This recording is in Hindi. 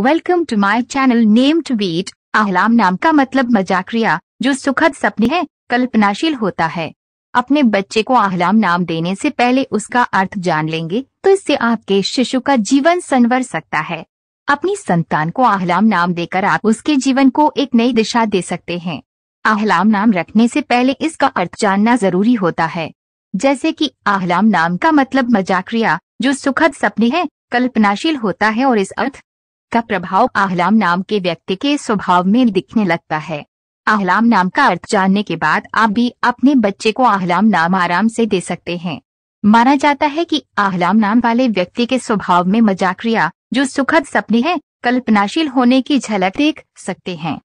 welcome to my channel name to beat Ahlam नाम का मतलब मजाक्रिया जो सुखद सपने है कल्पनाशील होता है अपने बच्चे को आहलाम नाम देने से पहले उसका अर्थ जान लेंगे तो इससे आपके शिशु का जीवन संवर सकता है अपनी संतान को आहलाम नाम देकर आप उसके जीवन को एक नई दिशा दे सकते हैं आहलाम नाम रखने से पहले इसका अर्थ जानना जरूरी होता है जैसे कि आहलाम नाम का मतलब मजाक्रिया जो सुखद सपने है कल्पनाशील होता है और इस अर्थ इसका प्रभाव आहलाम नाम के व्यक्ति के स्वभाव में दिखने लगता है आहलाम नाम का अर्थ जानने के बाद आप भी अपने बच्चे को आहलाम नाम आराम से दे सकते हैं माना जाता है कि आहलाम नाम वाले व्यक्ति के स्वभाव में मजाक्रिया जो सुखद सपने हैं कल्पनाशील होने की झलक देख सकते हैं